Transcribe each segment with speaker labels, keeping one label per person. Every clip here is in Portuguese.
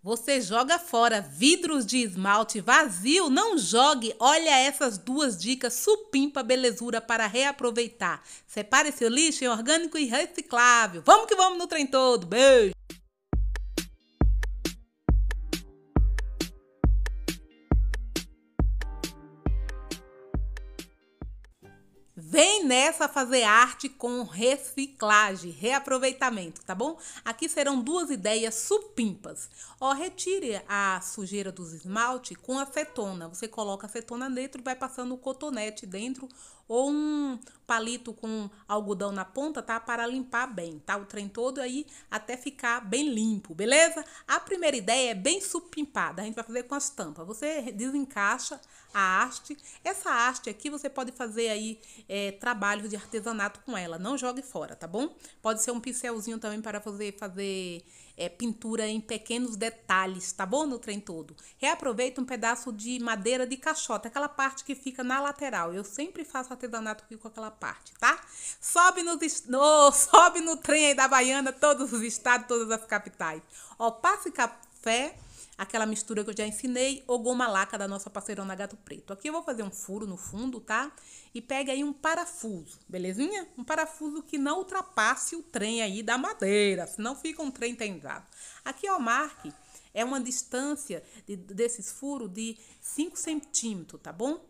Speaker 1: Você joga fora vidros de esmalte vazio? Não jogue! Olha essas duas dicas supimpa belezura para reaproveitar. Separe seu lixo em orgânico e reciclável. Vamos que vamos no trem todo. Beijo! Vem nessa fazer arte com reciclagem, reaproveitamento, tá bom? Aqui serão duas ideias supimpas. Ó, retire a sujeira dos esmalte com acetona. Você coloca acetona dentro, vai passando o cotonete dentro ou um palito com algodão na ponta, tá? Para limpar bem, tá? O trem todo aí até ficar bem limpo, beleza? A primeira ideia é bem supimpada, a gente vai fazer com as tampas. Você desencaixa a haste. Essa haste aqui você pode fazer aí é, trabalhos de artesanato com ela, não jogue fora, tá bom? Pode ser um pincelzinho também para fazer, fazer é, pintura em pequenos detalhes, tá bom? No trem todo. Reaproveita um pedaço de madeira de caixota, aquela parte que fica na lateral. Eu sempre faço artesanato aqui com aquela parte, tá? Sobe no, sobe no trem aí da Baiana, todos os estados, todas as capitais. Ó, passe café, aquela mistura que eu já ensinei, ou goma laca da nossa parceirona Gato Preto. Aqui eu vou fazer um furo no fundo, tá? E pega aí um parafuso, belezinha? Um parafuso que não ultrapasse o trem aí da madeira, senão fica um trem tendado. Aqui, ó, marque é uma distância de, desses furos de 5 centímetros, tá bom?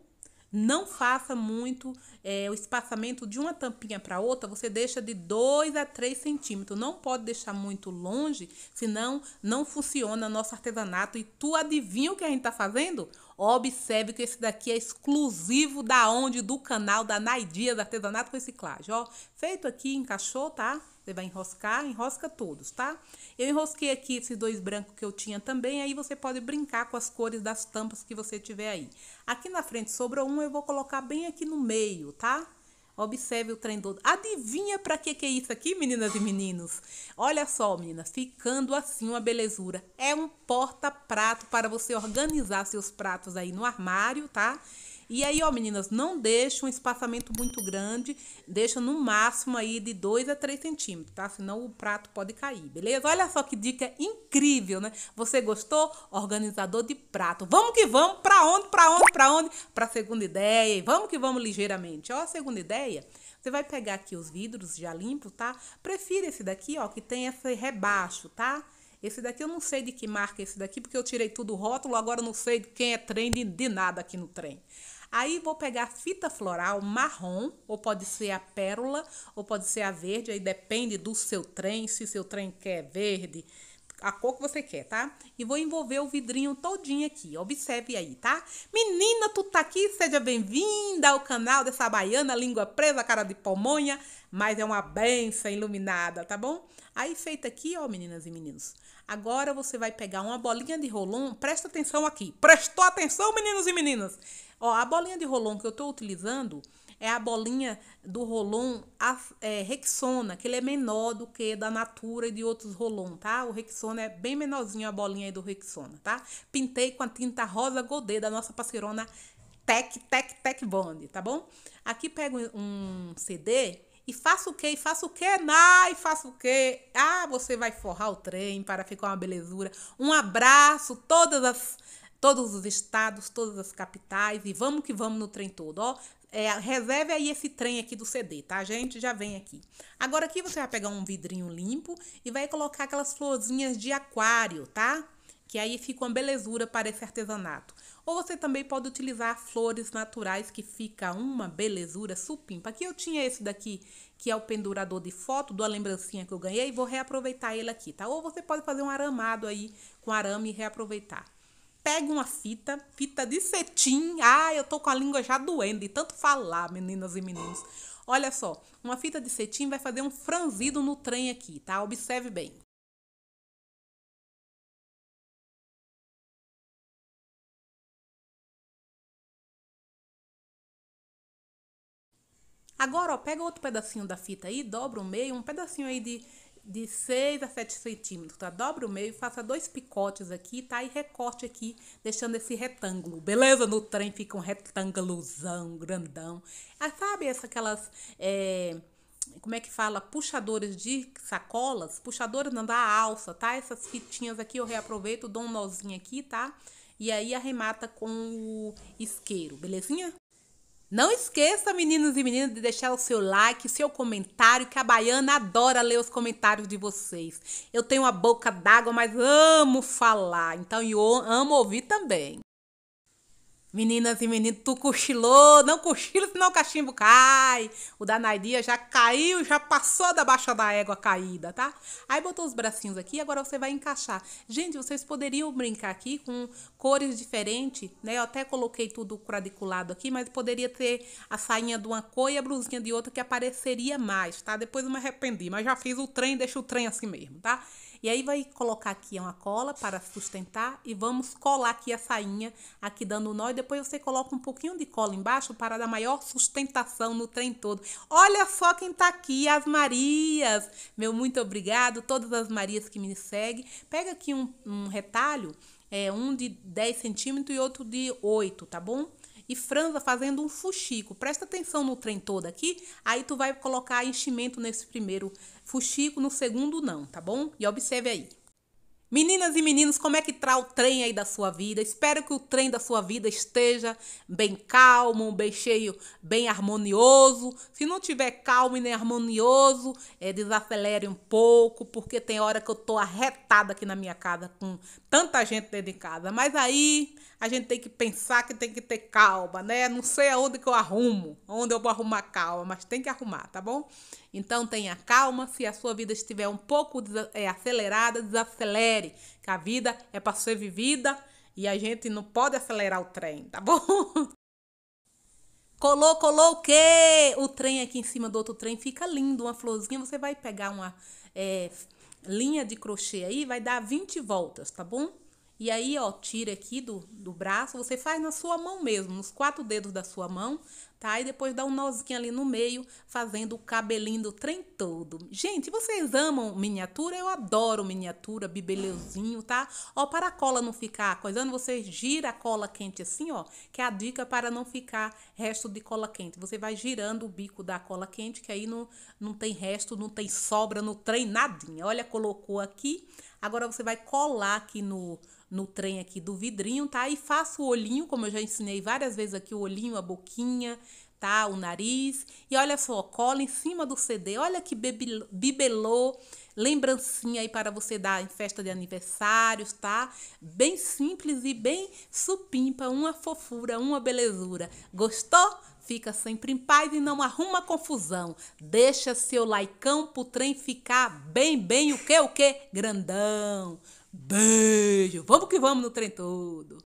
Speaker 1: Não faça muito é, o espaçamento de uma tampinha para outra, você deixa de 2 a 3 centímetros. Não pode deixar muito longe, senão não funciona nosso artesanato. E tu adivinha o que a gente está fazendo? Observe que esse daqui é exclusivo da onde? Do canal da do Artesanato Reciclagem. Ó, feito aqui, encaixou, tá? Você vai enroscar, enrosca todos, tá? Eu enrosquei aqui esses dois brancos que eu tinha também, aí você pode brincar com as cores das tampas que você tiver aí. Aqui na frente sobrou um, eu vou colocar bem aqui no meio, tá? Observe o trem todo. Adivinha para que que é isso aqui, meninas e meninos? Olha só, meninas, ficando assim uma belezura. É um porta-prato para você organizar seus pratos aí no armário, tá? E aí, ó, meninas, não deixa um espaçamento muito grande, deixa no máximo aí de 2 a 3 centímetros, tá? Senão o prato pode cair, beleza? Olha só que dica incrível, né? Você gostou? Organizador de prato. Vamos que vamos, pra onde, pra onde, pra onde? Pra segunda ideia, vamos que vamos ligeiramente. Ó, a segunda ideia, você vai pegar aqui os vidros já limpos, tá? Prefira esse daqui, ó, que tem esse rebaixo, tá? Esse daqui eu não sei de que marca é esse daqui, porque eu tirei tudo o rótulo, agora eu não sei de quem é trem de, de nada aqui no trem. Aí vou pegar fita floral marrom, ou pode ser a pérola, ou pode ser a verde, aí depende do seu trem, se seu trem quer verde, a cor que você quer, tá? E vou envolver o vidrinho todinho aqui, observe aí, tá? Menina, tu tá aqui, seja bem-vinda ao canal dessa baiana, língua presa, cara de pomonha, mas é uma benção iluminada, tá bom? Aí feito aqui, ó, meninas e meninos, Agora você vai pegar uma bolinha de rolon, presta atenção aqui. Prestou atenção, meninos e meninas? Ó, a bolinha de rolon que eu estou utilizando é a bolinha do rolon é, Rexona, que ele é menor do que da Natura e de outros rolon, tá? O Rexona é bem menorzinho a bolinha aí do Rexona, tá? Pintei com a tinta rosa godê da nossa parceirona Tec Tec Tec Bond, tá bom? Aqui pego um CD e faça o quê? E faça o quê? e faça o quê? Ah, você vai forrar o trem para ficar uma belezura. Um abraço, todas as, todos os estados, todas as capitais. E vamos que vamos no trem todo, ó. É, reserve aí esse trem aqui do CD, tá, gente? Já vem aqui. Agora aqui você vai pegar um vidrinho limpo e vai colocar aquelas florzinhas de aquário, tá? que aí fica uma belezura para esse artesanato. Ou você também pode utilizar flores naturais, que fica uma belezura supimpa. Aqui eu tinha esse daqui, que é o pendurador de foto, da lembrancinha que eu ganhei, vou reaproveitar ele aqui, tá? Ou você pode fazer um aramado aí com arame e reaproveitar. Pega uma fita, fita de cetim. Ah, eu tô com a língua já doendo de tanto falar, meninas e meninos. Olha só, uma fita de cetim vai fazer um franzido no trem aqui, tá? Observe bem. Agora, ó, pega outro pedacinho da fita aí, dobra o meio, um pedacinho aí de, de 6 a 7 centímetros, tá? Dobra o meio, faça dois picotes aqui, tá? E recorte aqui, deixando esse retângulo, beleza? No trem fica um retângulozão, grandão. Ah, sabe essa, aquelas, é, como é que fala? Puxadores de sacolas, puxadores não, da alça, tá? Essas fitinhas aqui eu reaproveito, dou um nozinho aqui, tá? E aí arremata com o isqueiro, belezinha? Não esqueça, meninos e meninas, de deixar o seu like, o seu comentário, que a baiana adora ler os comentários de vocês. Eu tenho a boca d'água, mas amo falar, então eu amo ouvir também. Meninas e meninos, tu cochilou, não cochila, senão o cachimbo cai. O da Naidia já caiu, já passou da baixa da égua caída, tá? Aí botou os bracinhos aqui, agora você vai encaixar. Gente, vocês poderiam brincar aqui com cores diferentes, né? Eu até coloquei tudo quadriculado aqui, mas poderia ter a sainha de uma cor e a blusinha de outra que apareceria mais, tá? Depois eu me arrependi, mas já fiz o trem, deixa o trem assim mesmo, tá? E aí vai colocar aqui uma cola para sustentar e vamos colar aqui a sainha, aqui dando um nó. E depois você coloca um pouquinho de cola embaixo para dar maior sustentação no trem todo. Olha só quem tá aqui, as Marias. Meu muito obrigado, todas as Marias que me seguem. Pega aqui um, um retalho, é, um de 10 centímetros e outro de 8, tá bom? e franza fazendo um fuxico. Presta atenção no trem todo aqui, aí tu vai colocar enchimento nesse primeiro fuxico, no segundo não, tá bom? E observe aí. Meninas e meninos, como é que tá o trem aí da sua vida? Espero que o trem da sua vida esteja bem calmo, bem cheio, bem harmonioso. Se não tiver calmo e nem harmonioso, é, desacelere um pouco, porque tem hora que eu tô arretada aqui na minha casa com tanta gente dentro de casa. Mas aí a gente tem que pensar que tem que ter calma, né? Não sei aonde que eu arrumo, onde eu vou arrumar calma, mas tem que arrumar, tá bom? Então tenha calma. Se a sua vida estiver um pouco é, acelerada, desacelere que a vida é para ser vivida e a gente não pode acelerar o trem, tá bom? Colou, colou o quê? O trem aqui em cima do outro trem fica lindo, uma florzinha. Você vai pegar uma é, linha de crochê aí, vai dar 20 voltas, tá bom? E aí, ó, tira aqui do, do braço, você faz na sua mão mesmo, nos quatro dedos da sua mão, tá? E depois dá um nozinho ali no meio, fazendo o cabelinho do trem todo. Gente, vocês amam miniatura? Eu adoro miniatura, bibeleuzinho, tá? Ó, para a cola não ficar coisando, você gira a cola quente assim, ó, que é a dica para não ficar resto de cola quente. Você vai girando o bico da cola quente, que aí não, não tem resto, não tem sobra no trem, nadinha. Olha, colocou aqui. Agora você vai colar aqui no, no trem aqui do vidrinho, tá? E faça o olhinho, como eu já ensinei várias vezes aqui, o olhinho, a boquinha, tá? O nariz. E olha só, cola em cima do CD. Olha que bibelô, lembrancinha aí para você dar em festa de aniversários, tá? Bem simples e bem supimpa, uma fofura, uma belezura. Gostou? Fica sempre em paz e não arruma confusão. Deixa seu laicão pro trem ficar bem, bem o que, o que? Grandão. Beijo. Vamos que vamos no trem todo.